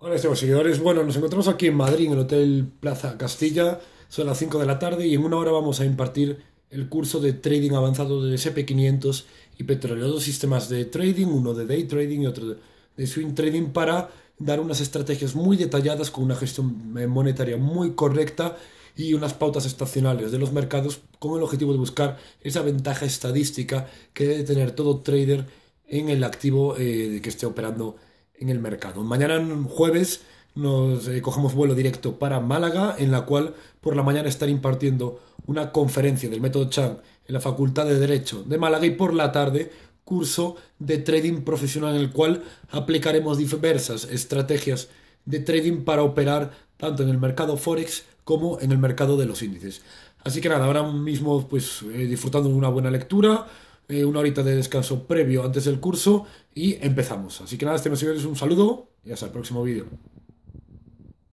Hola, seguidores. Bueno, nos encontramos aquí en Madrid, en el Hotel Plaza Castilla. Son las 5 de la tarde y en una hora vamos a impartir el curso de trading avanzado de SP500 y petróleo. Dos sistemas de trading, uno de day trading y otro de swing trading para dar unas estrategias muy detalladas con una gestión eh, monetaria muy correcta y unas pautas estacionales de los mercados con el objetivo de buscar esa ventaja estadística que debe tener todo trader en el activo eh, que esté operando en el mercado. Mañana jueves nos eh, cogemos vuelo directo para Málaga, en la cual por la mañana estaré impartiendo una conferencia del método Chan en la Facultad de Derecho de Málaga y por la tarde curso de trading profesional en el cual aplicaremos diversas estrategias de trading para operar tanto en el mercado forex como en el mercado de los índices. Así que nada, ahora mismo pues eh, disfrutando de una buena lectura, eh, una horita de descanso previo antes del curso y empezamos. Así que nada, este es un saludo y hasta el próximo vídeo.